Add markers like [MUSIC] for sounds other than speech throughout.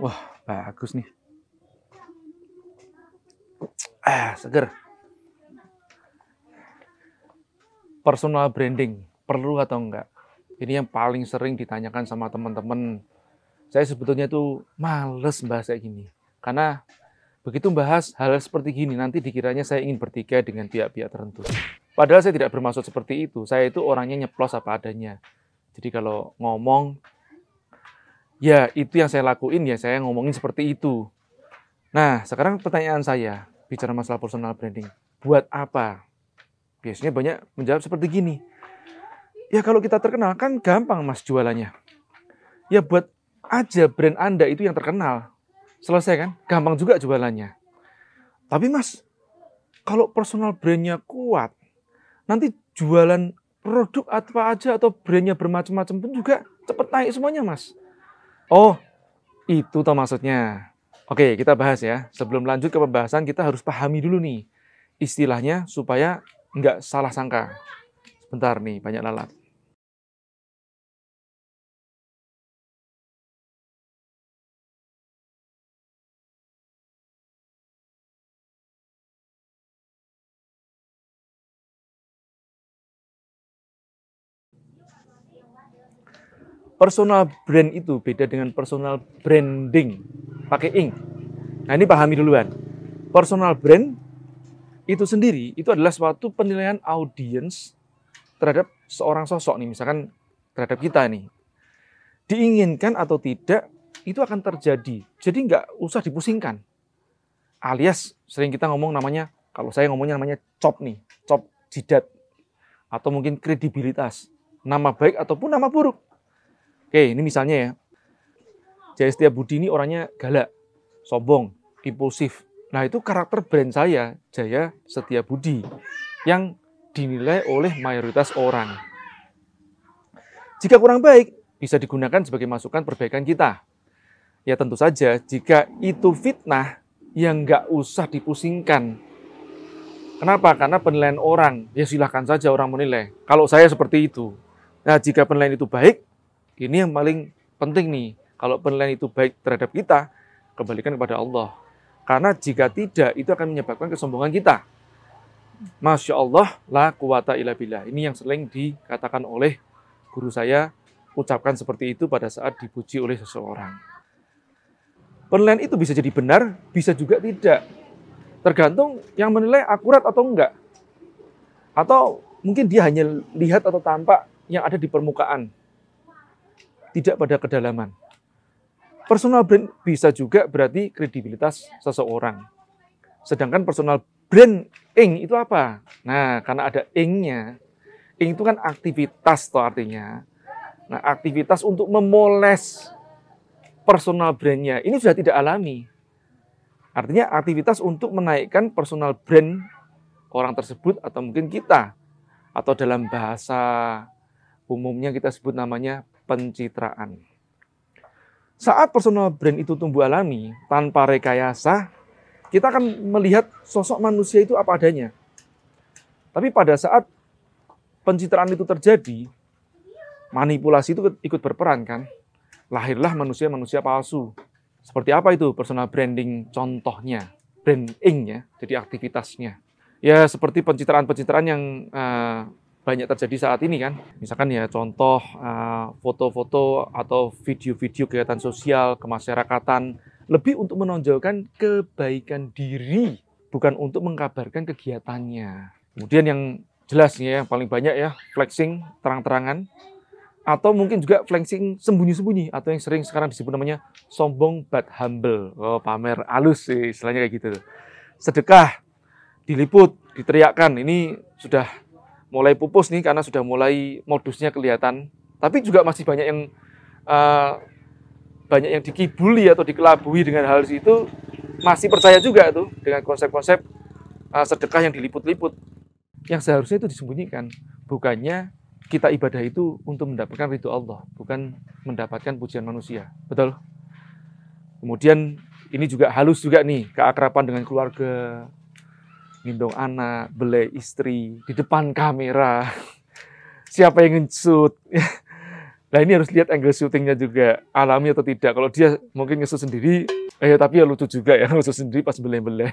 Wah, bagus nih. Ah, seger. Personal branding, perlu atau enggak? Ini yang paling sering ditanyakan sama teman-teman. Saya sebetulnya tuh males bahas kayak gini. Karena begitu bahas hal hal seperti gini, nanti dikiranya saya ingin bertiga dengan pihak-pihak tertentu. Padahal saya tidak bermaksud seperti itu. Saya itu orangnya nyeplos apa adanya. Jadi kalau ngomong, Ya, itu yang saya lakuin ya, saya ngomongin seperti itu. Nah, sekarang pertanyaan saya, bicara masalah personal branding, buat apa? Biasanya banyak menjawab seperti gini. Ya kalau kita terkenal kan gampang mas jualannya. Ya buat aja brand Anda itu yang terkenal. Selesai kan? Gampang juga jualannya. Tapi mas, kalau personal brandnya kuat, nanti jualan produk apa aja atau brandnya bermacam-macam pun juga cepet naik semuanya mas. Oh, itu toh maksudnya. Oke, kita bahas ya. Sebelum lanjut ke pembahasan, kita harus pahami dulu nih istilahnya supaya nggak salah sangka. Sebentar nih, banyak lalat. personal brand itu beda dengan personal branding pakai ink. Nah ini pahami duluan. Personal brand itu sendiri itu adalah suatu penilaian audiens terhadap seorang sosok nih misalkan terhadap kita nih. Diinginkan atau tidak itu akan terjadi. Jadi nggak usah dipusingkan. Alias sering kita ngomong namanya kalau saya ngomongnya namanya cop nih, cop jidat atau mungkin kredibilitas, nama baik ataupun nama buruk Oke, ini misalnya ya. Jaya Setia Budi ini orangnya galak, sombong, impulsif. Nah, itu karakter brand saya, Jaya Setia Budi, yang dinilai oleh mayoritas orang. Jika kurang baik, bisa digunakan sebagai masukan perbaikan kita. Ya tentu saja, jika itu fitnah, yang nggak usah dipusingkan. Kenapa? Karena penilaian orang, ya silahkan saja orang menilai. Kalau saya seperti itu. Nah, jika penilaian itu baik, ini yang paling penting nih. Kalau penilaian itu baik terhadap kita, kembalikan kepada Allah. Karena jika tidak, itu akan menyebabkan kesombongan kita. Masya Allah, la kuwata ila billah. Ini yang sering dikatakan oleh guru saya, ucapkan seperti itu pada saat dipuji oleh seseorang. Penilaian itu bisa jadi benar, bisa juga tidak. Tergantung yang menilai akurat atau enggak. Atau mungkin dia hanya lihat atau tampak yang ada di permukaan tidak pada kedalaman. Personal brand bisa juga berarti kredibilitas seseorang. Sedangkan personal brand ing itu apa? Nah, karena ada ingnya, ing itu kan aktivitas toh artinya. Nah, aktivitas untuk memoles personal brandnya ini sudah tidak alami. Artinya aktivitas untuk menaikkan personal brand orang tersebut atau mungkin kita atau dalam bahasa umumnya kita sebut namanya pencitraan. Saat personal brand itu tumbuh alami tanpa rekayasa, kita akan melihat sosok manusia itu apa adanya. Tapi pada saat pencitraan itu terjadi, manipulasi itu ikut berperan kan. Lahirlah manusia-manusia palsu. Seperti apa itu personal branding contohnya? Branding ya, jadi aktivitasnya. Ya seperti pencitraan-pencitraan yang uh, banyak terjadi saat ini kan. Misalkan ya contoh eh, foto-foto atau video-video kegiatan sosial kemasyarakatan lebih untuk menonjolkan kebaikan diri bukan untuk mengkabarkan kegiatannya. Kemudian yang jelas ya yang paling banyak ya flexing terang-terangan atau mungkin juga flexing sembunyi-sembunyi atau yang sering sekarang disebut namanya sombong but humble oh, pamer alus sih istilahnya kayak gitu sedekah diliput diteriakkan ini sudah mulai pupus nih karena sudah mulai modusnya kelihatan. Tapi juga masih banyak yang uh, banyak yang dikibuli atau dikelabui dengan hal itu masih percaya juga tuh dengan konsep-konsep uh, sedekah yang diliput-liput yang seharusnya itu disembunyikan bukannya kita ibadah itu untuk mendapatkan ridho Allah bukan mendapatkan pujian manusia betul kemudian ini juga halus juga nih keakraban dengan keluarga gendong anak, belai istri, di depan kamera, [LAUGHS] siapa yang ngesut? Nah [LAUGHS] ini harus lihat angle syutingnya juga, alami atau tidak. Kalau dia mungkin ngesut sendiri, eh, tapi ya lucu juga ya, [LAUGHS] ngesut sendiri pas belai-belai.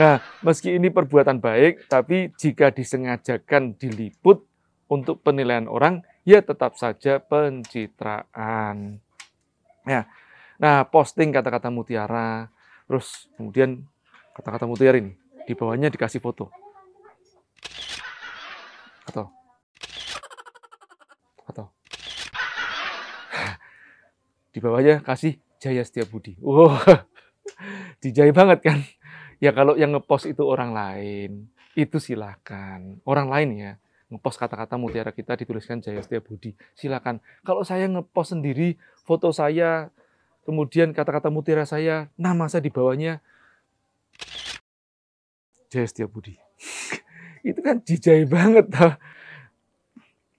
Nah, meski ini perbuatan baik, tapi jika disengajakan diliput untuk penilaian orang, ya tetap saja pencitraan. Ya, nah posting kata-kata mutiara, terus kemudian kata-kata mutiara ini, di bawahnya dikasih foto. Atau atau di bawahnya kasih Jaya Setia Budi. Wow, dijai banget kan? Ya kalau yang ngepost itu orang lain, itu silakan. Orang lain ya, ngepost kata-kata mutiara kita dituliskan Jaya Setia Budi. Silakan. Kalau saya ngepost sendiri foto saya, kemudian kata-kata mutiara saya, nama saya di bawahnya, Jaya Setia Budi. [LAUGHS] itu kan dijai banget. Tau.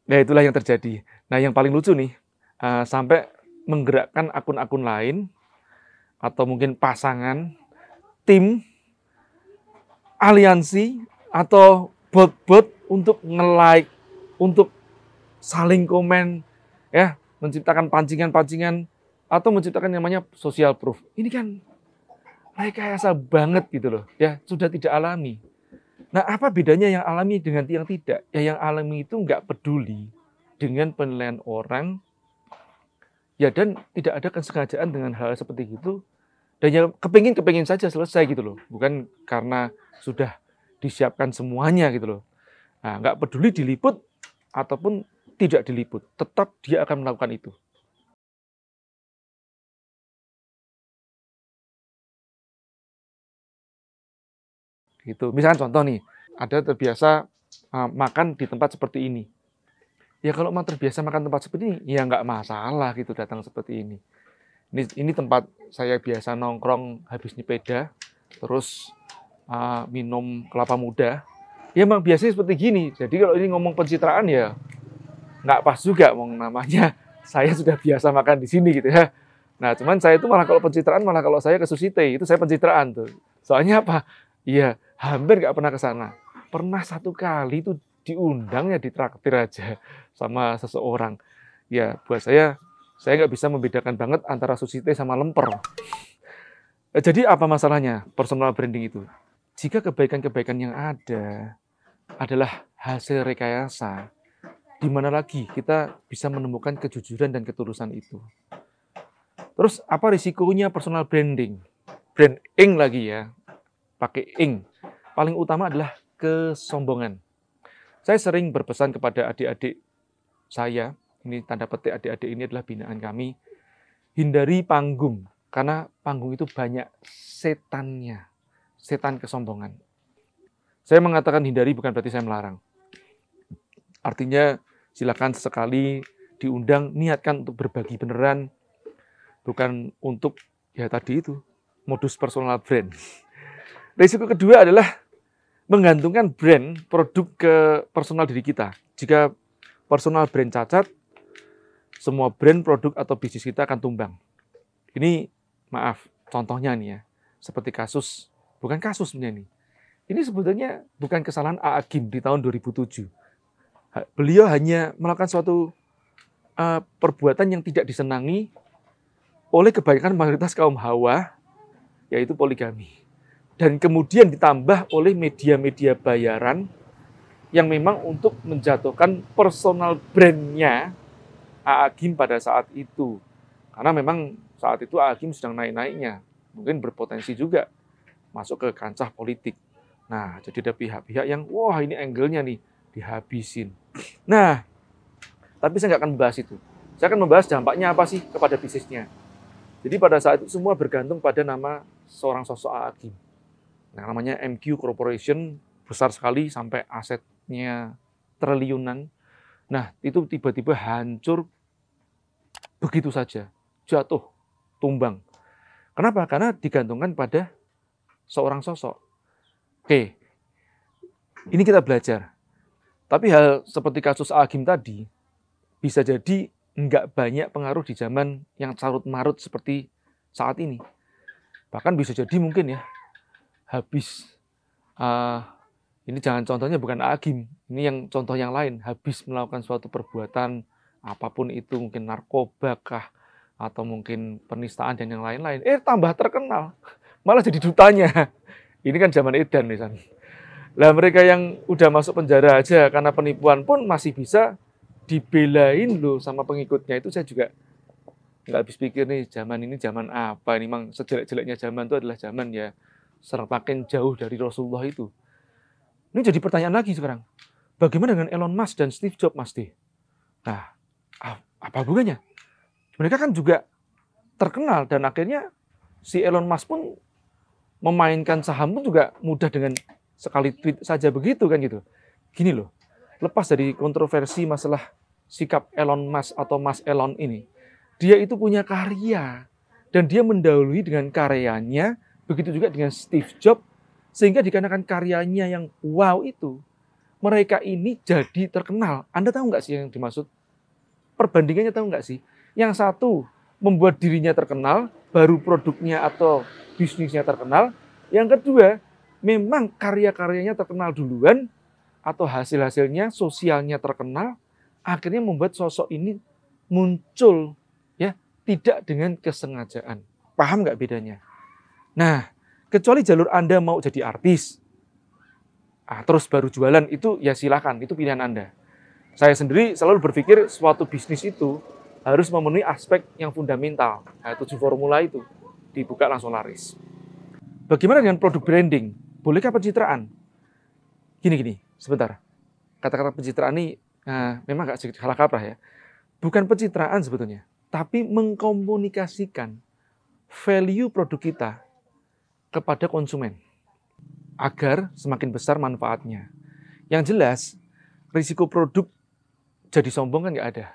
Nah itulah yang terjadi. Nah yang paling lucu nih, uh, sampai menggerakkan akun-akun lain, atau mungkin pasangan, tim, aliansi, atau bot-bot untuk nge-like, untuk saling komen, ya menciptakan pancingan-pancingan, atau menciptakan yang namanya social proof. Ini kan rekayasa banget gitu loh. Ya, sudah tidak alami. Nah, apa bedanya yang alami dengan yang tidak? Ya, yang alami itu nggak peduli dengan penilaian orang. Ya, dan tidak ada kesengajaan dengan hal seperti itu. Dan yang kepingin-kepingin saja selesai gitu loh. Bukan karena sudah disiapkan semuanya gitu loh. Nah, nggak peduli diliput ataupun tidak diliput. Tetap dia akan melakukan itu. Gitu. Misalkan contoh nih, ada terbiasa uh, makan di tempat seperti ini. Ya kalau mau terbiasa makan tempat seperti ini, ya nggak masalah gitu datang seperti ini. Ini, ini tempat saya biasa nongkrong habis nyepeda, terus uh, minum kelapa muda. Ya memang biasanya seperti gini. Jadi kalau ini ngomong pencitraan ya nggak pas juga mau namanya [LAUGHS] saya sudah biasa makan di sini gitu ya. Nah cuman saya itu malah kalau pencitraan malah kalau saya ke Susite itu saya pencitraan tuh. Soalnya apa? Iya hampir nggak pernah ke sana. Pernah satu kali itu diundang ya ditraktir aja sama seseorang. Ya buat saya, saya nggak bisa membedakan banget antara teh sama lemper. Eh, jadi apa masalahnya personal branding itu? Jika kebaikan-kebaikan yang ada adalah hasil rekayasa, di mana lagi kita bisa menemukan kejujuran dan ketulusan itu? Terus apa risikonya personal branding? branding lagi ya, pakai ing paling utama adalah kesombongan. Saya sering berpesan kepada adik-adik saya, ini tanda petik adik-adik ini adalah binaan kami, hindari panggung, karena panggung itu banyak setannya, setan kesombongan. Saya mengatakan hindari bukan berarti saya melarang. Artinya silakan sekali diundang, niatkan untuk berbagi beneran, bukan untuk ya tadi itu, modus personal brand. Risiko kedua adalah menggantungkan brand produk ke personal diri kita. Jika personal brand cacat, semua brand produk atau bisnis kita akan tumbang. Ini maaf, contohnya nih ya, seperti kasus bukan kasus sebenarnya ini. Ini sebetulnya bukan kesalahan AA Kim di tahun 2007. Beliau hanya melakukan suatu uh, perbuatan yang tidak disenangi oleh kebanyakan mayoritas kaum hawa, yaitu poligami dan kemudian ditambah oleh media-media bayaran yang memang untuk menjatuhkan personal brandnya Aagim pada saat itu. Karena memang saat itu Aagim sedang naik-naiknya, mungkin berpotensi juga masuk ke kancah politik. Nah, jadi ada pihak-pihak yang, wah ini angle-nya nih, dihabisin. Nah, tapi saya nggak akan membahas itu. Saya akan membahas dampaknya apa sih kepada bisnisnya. Jadi pada saat itu semua bergantung pada nama seorang sosok Aagim. Nah, namanya MQ Corporation besar sekali sampai asetnya triliunan. Nah, itu tiba-tiba hancur begitu saja, jatuh, tumbang. Kenapa? Karena digantungkan pada seorang sosok. Oke, ini kita belajar. Tapi hal seperti kasus Agim tadi, bisa jadi nggak banyak pengaruh di zaman yang carut-marut seperti saat ini. Bahkan bisa jadi mungkin ya, habis uh, ini jangan contohnya bukan agim ini yang contoh yang lain habis melakukan suatu perbuatan apapun itu mungkin narkoba kah atau mungkin penistaan dan yang lain-lain eh tambah terkenal [LAUGHS] malah jadi dutanya [LAUGHS] ini kan zaman edan nih san lah mereka yang udah masuk penjara aja karena penipuan pun masih bisa dibelain loh sama pengikutnya itu saya juga nggak habis pikir nih zaman ini zaman apa ini memang sejelek-jeleknya zaman itu adalah zaman ya serpaken jauh dari Rasulullah itu. Ini jadi pertanyaan lagi sekarang. Bagaimana dengan Elon Musk dan Steve Jobs, Mas Nah, apa hubungannya? Mereka kan juga terkenal dan akhirnya si Elon Musk pun memainkan saham pun juga mudah dengan sekali tweet saja begitu kan gitu. Gini loh, lepas dari kontroversi masalah sikap Elon Musk atau Mas Elon ini, dia itu punya karya dan dia mendahului dengan karyanya Begitu juga dengan Steve Jobs, sehingga dikarenakan karyanya yang wow itu, mereka ini jadi terkenal. Anda tahu nggak sih yang dimaksud? Perbandingannya tahu nggak sih? Yang satu membuat dirinya terkenal, baru produknya atau bisnisnya terkenal. Yang kedua, memang karya-karyanya terkenal duluan, atau hasil-hasilnya, sosialnya terkenal, akhirnya membuat sosok ini muncul ya tidak dengan kesengajaan. Paham nggak bedanya? Nah, kecuali jalur Anda mau jadi artis, ah, terus baru jualan, itu ya silakan itu pilihan Anda. Saya sendiri selalu berpikir suatu bisnis itu harus memenuhi aspek yang fundamental. Nah, tujuh formula itu dibuka langsung laris. Bagaimana dengan produk branding? Bolehkah pencitraan? Gini-gini, sebentar. Kata-kata pencitraan ini nah, memang agak sedikit salah kaprah ya. Bukan pencitraan sebetulnya, tapi mengkomunikasikan value produk kita kepada konsumen agar semakin besar manfaatnya. Yang jelas, risiko produk jadi sombong kan nggak ada.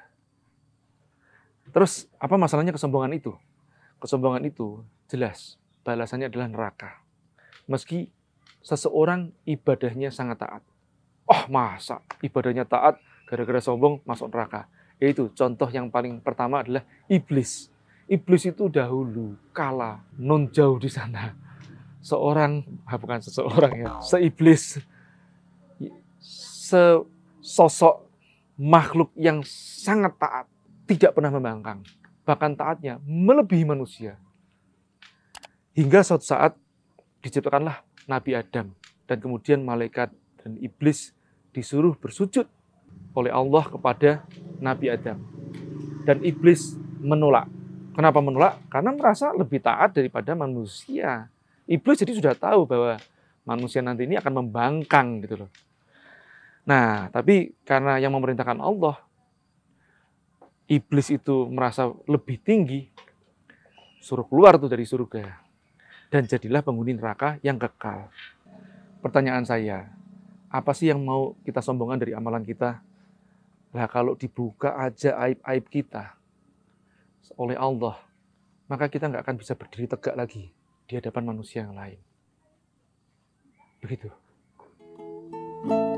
Terus apa masalahnya kesombongan itu? Kesombongan itu jelas balasannya adalah neraka. Meski seseorang ibadahnya sangat taat. Oh masa ibadahnya taat gara-gara sombong masuk neraka. Yaitu contoh yang paling pertama adalah iblis. Iblis itu dahulu kala non jauh di sana seorang ah bukan seseorang ya seiblis sesosok makhluk yang sangat taat tidak pernah membangkang bahkan taatnya melebihi manusia hingga suatu saat diciptakanlah Nabi Adam dan kemudian malaikat dan iblis disuruh bersujud oleh Allah kepada Nabi Adam dan iblis menolak kenapa menolak karena merasa lebih taat daripada manusia Iblis jadi sudah tahu bahwa manusia nanti ini akan membangkang gitu loh. Nah, tapi karena yang memerintahkan Allah, iblis itu merasa lebih tinggi, suruh keluar tuh dari surga. Dan jadilah penghuni neraka yang kekal. Pertanyaan saya, apa sih yang mau kita sombongan dari amalan kita? Lah kalau dibuka aja aib-aib kita oleh Allah, maka kita nggak akan bisa berdiri tegak lagi di hadapan manusia yang lain. Begitu. thank you